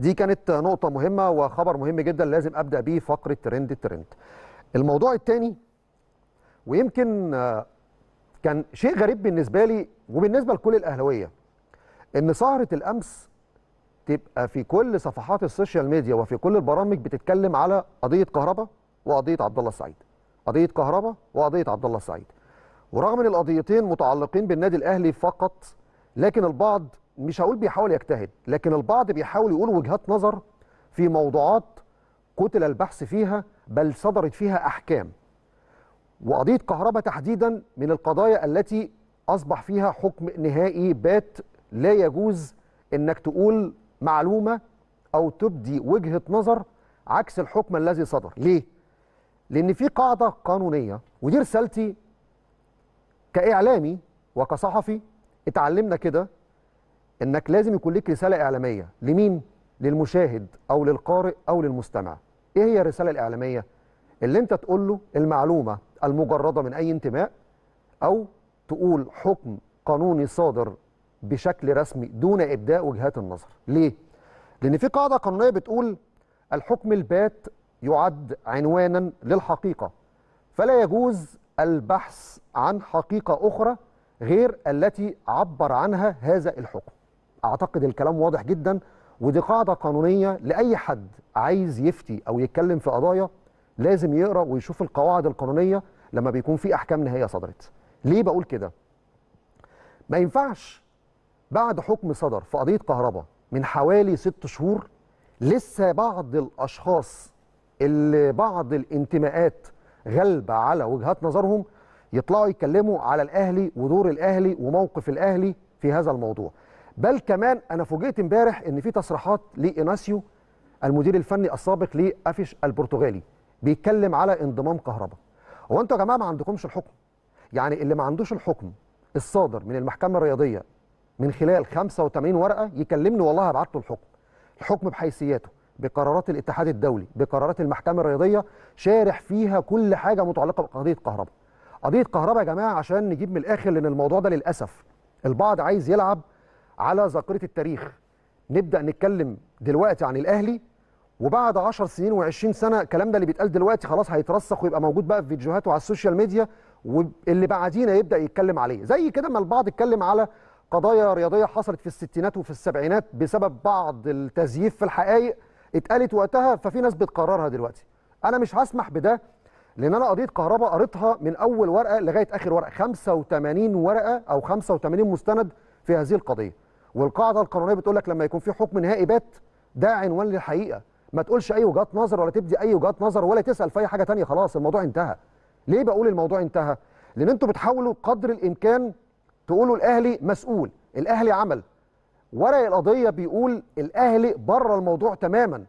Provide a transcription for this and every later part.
دي كانت نقطه مهمه وخبر مهم جدا لازم ابدا بيه فقره ترند الترند الموضوع الثاني ويمكن آه، كان شيء غريب بالنسبه لي وبالنسبه لكل الاهلاويه ان سهره الامس تبقى في كل صفحات السوشيال ميديا وفي كل البرامج بتتكلم على قضيه كهرباء وقضيه عبد الله السعيد قضيه كهرباء وقضيه عبد الله السعيد ورغم ان القضيتين متعلقين بالنادي الاهلي فقط لكن البعض مش هقول بيحاول يجتهد لكن البعض بيحاول يقول وجهات نظر في موضوعات كتل البحث فيها بل صدرت فيها احكام وقضيه كهرباء تحديدا من القضايا التي اصبح فيها حكم نهائي بات لا يجوز انك تقول معلومه او تبدي وجهه نظر عكس الحكم الذي صدر ليه لان في قاعده قانونيه ودي رسالتي كاعلامي وكصحفي اتعلمنا كده انك لازم يكون ليك رساله اعلاميه لمين للمشاهد او للقارئ او للمستمع ايه هي الرساله الاعلاميه اللي انت تقول له المعلومه المجرده من اي انتماء او تقول حكم قانوني صادر بشكل رسمي دون ابداء وجهات النظر ليه لان في قاعده قانونيه بتقول الحكم البات يعد عنوانا للحقيقه فلا يجوز البحث عن حقيقه اخرى غير التي عبر عنها هذا الحكم اعتقد الكلام واضح جدا ودي قاعده قانونيه لاي حد عايز يفتي او يتكلم في قضايا لازم يقرا ويشوف القواعد القانونيه لما بيكون في احكام نهائيه صدرت ليه بقول كده ما ينفعش بعد حكم صدر في قضيه كهرباء من حوالي ست شهور لسه بعض الاشخاص اللي بعض الانتماءات غالبه على وجهات نظرهم يطلعوا يتكلموا على الاهلي ودور الاهلي وموقف الاهلي في هذا الموضوع بل كمان انا فوجئت امبارح ان في تصريحات لايناسيو المدير الفني السابق لافيش البرتغالي بيتكلم على انضمام كهربا هو انتوا يا جماعه ما عندكمش الحكم يعني اللي ما عندوش الحكم الصادر من المحكمه الرياضيه من خلال 85 ورقه يكلمني والله هبعت له الحكم الحكم بحيثياته بقرارات الاتحاد الدولي بقرارات المحكمه الرياضيه شارح فيها كل حاجه متعلقه بقضيه كهرباء قضيه كهرباء يا جماعه عشان نجيب من الاخر لان الموضوع ده للاسف البعض عايز يلعب على ذاكره التاريخ نبدا نتكلم دلوقتي عن الاهلي وبعد 10 سنين و20 سنه الكلام ده اللي بيتقال دلوقتي خلاص هيترسخ ويبقى موجود بقى في فيديوهات وعلى السوشيال ميديا واللي بعدينا يبدا يتكلم عليه زي كده ما البعض اتكلم على قضايا رياضيه حصلت في الستينات وفي السبعينات بسبب بعض التزييف في الحقائق اتقالت وقتها ففي ناس بتقررها دلوقتي انا مش هسمح بده لان انا قضيه كهرباء قريتها من اول ورقه لغايه اخر ورقه 85 ورقه او 85 مستند في هذه القضيه والقاعده القانونيه بتقول لك لما يكون في حكم نهائي بات ده عنوان للحقيقه ما تقولش اي وجهات نظر ولا تبدي اي وجهات نظر ولا تسال في اي حاجه ثانيه خلاص الموضوع انتهى ليه بقول الموضوع انتهى لان انتوا بتحاولوا قدر الامكان تقولوا الاهلي مسؤول الاهلي عمل ورق القضيه بيقول الاهلي بره الموضوع تماما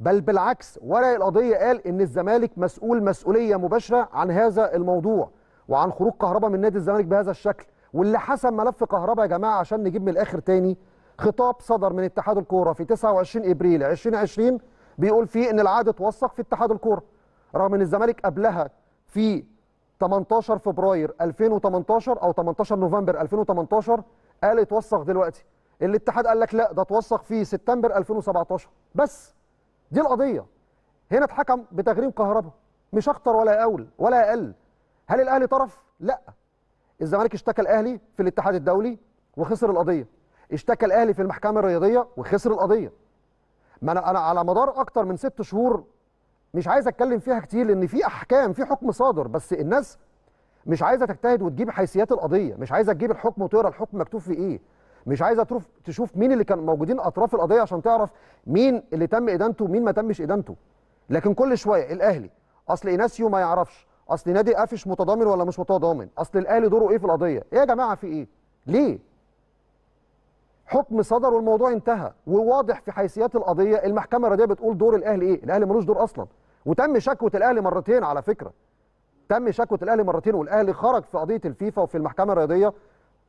بل بالعكس ورق القضيه قال ان الزمالك مسؤول مسؤوليه مباشره عن هذا الموضوع وعن خروج كهربا من نادي الزمالك بهذا الشكل واللي حسم ملف كهرباء يا جماعه عشان نجيب من الاخر تاني خطاب صدر من اتحاد الكوره في 29 ابريل 2020 بيقول فيه ان العقد اتوثق في اتحاد الكوره رغم ان الزمالك قبلها في 18 فبراير 2018 او 18 نوفمبر 2018 قال اتوثق دلوقتي الاتحاد قال لك لا ده اتوثق في سبتمبر 2017 بس دي القضيه هنا اتحكم بتغريم كهرباء مش اكتر ولا اول ولا اقل هل الاهلي طرف لا الزمالك اشتكى الاهلي في الاتحاد الدولي وخسر القضيه اشتكى الاهلي في المحكمه الرياضيه وخسر القضيه ما انا انا على مدار اكتر من ست شهور مش عايز اتكلم فيها كتير لان في احكام في حكم صادر بس الناس مش عايزه تجتهد وتجيب حيثيات القضيه مش عايزه تجيب الحكم وتقرا الحكم مكتوب فيه ايه مش عايزه تروف تشوف مين اللي كان موجودين اطراف القضيه عشان تعرف مين اللي تم ادانته ومين ما تمش ادانته لكن كل شويه الاهلي اصل ايناسيو ما يعرفش اصل نادي قفش متضامن ولا مش متضامن اصل الاهلي دوره ايه في القضيه ايه يا جماعه في ايه ليه حكم صدر والموضوع انتهى وواضح في حيثيات القضيه المحكمه الرياضيه بتقول دور الاهلي ايه الاهلي ملوش دور اصلا وتم شكوه الاهلي مرتين على فكره تم شكوه الاهلي مرتين والاهلي خرج في قضيه الفيفا وفي المحكمه الرياضيه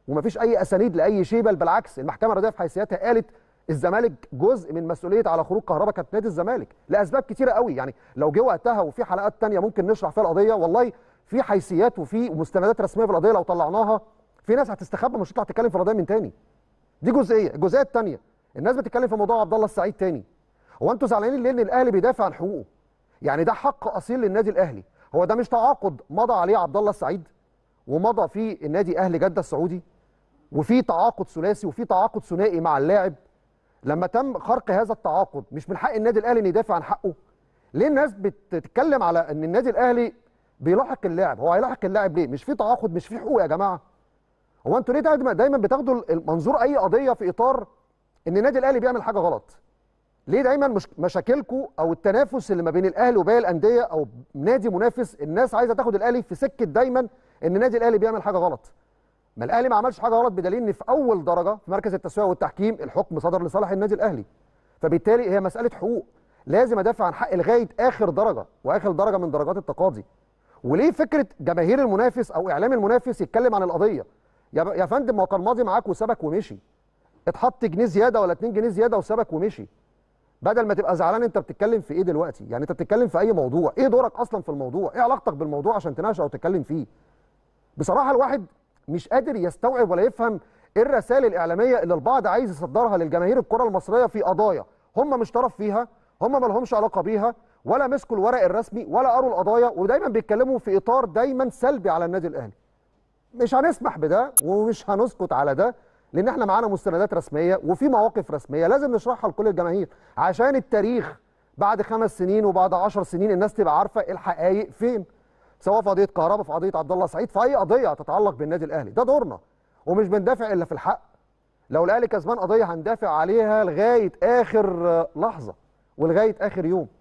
ومفيش اي اسانيد لاي شيء بل بالعكس المحكمه الرياضيه في حيثياتها قالت الزمالك جزء من مسؤوليه على خروج كهربا كانت نادي الزمالك لاسباب كتيره قوي يعني لو جه وقتها وفي حلقات ثانيه ممكن نشرح فيها القضيه والله في حيثيات وفي مستندات رسميه في القضيه لو طلعناها في ناس هتستخبى مش هتطلع تتكلم في القضيه من تاني دي جزئيه الجزئيه الثانيه الناس بتتكلم في موضوع عبد الله السعيد تاني هو انتوا زعلانين ليه ان الاهلي بيدافع عن حقوقه يعني ده حق اصيل للنادي الاهلي هو ده مش تعاقد مضى عليه عبد الله السعيد ومضى فيه النادي اهلي جده السعودي وفي تعاقد ثلاثي وفي تعاقد ثنائي مع اللاعب لما تم خرق هذا التعاقد مش من حق النادي الاهلي ان يدافع عن حقه ليه الناس بتتكلم على ان النادي الاهلي بيلاحق اللاعب هو هيلاحق اللاعب ليه مش في تعاقد مش في حقوق يا جماعه هو انتوا ليه دايما بتاخدوا المنظور اي قضيه في اطار ان النادي الاهلي بيعمل حاجه غلط ليه دايما مش مشاكلكم او التنافس اللي ما بين الاهلي وباقي الانديه او نادي منافس الناس عايزه تاخد الاهلي في سكه دايما ان النادي الاهلي بيعمل حاجه غلط ما الاهلي ما عملش حاجه غلط بدليل ان في اول درجه في مركز التسويه والتحكيم الحكم صدر لصالح النادي الاهلي فبالتالي هي مساله حقوق لازم ادافع عن حق لغايه اخر درجه واخر درجه من درجات التقاضي وليه فكره جماهير المنافس او اعلام المنافس يتكلم عن القضيه يا يا فندم ما هو كان ماضي معاك وسابك ومشي اتحط جنيه زياده ولا 2 جنيه زياده وسابك ومشي بدل ما تبقى زعلان انت بتتكلم في ايه دلوقتي يعني انت بتتكلم في اي موضوع ايه دورك اصلا في الموضوع ايه علاقتك بالموضوع عشان تناقشه او تتكلم فيه بصراحه الواحد مش قادر يستوعب ولا يفهم ايه الرسائل الاعلاميه اللي البعض عايز يصدرها للجماهير الكره المصريه في قضايا هم مش طرف فيها هم ما لهمش علاقه بيها ولا مسكوا الورق الرسمي ولا قروا القضايا ودايما بيتكلموا في اطار دايما سلبي على النادي الاهلي مش هنسمح بده ومش هنسكت على ده لان احنا معانا مستندات رسميه وفي مواقف رسميه لازم نشرحها لكل الجماهير عشان التاريخ بعد خمس سنين وبعد عشر سنين الناس تبقى عارفه الحقائق فين سواء في قضيه كهربا في قضيه عبد الله سعيد في اي قضيه تتعلق بالنادي الاهلي ده دورنا ومش بندافع الا في الحق لو الاهلي كسبان قضيه هندافع عليها لغايه اخر آه، لحظه ولغايه اخر يوم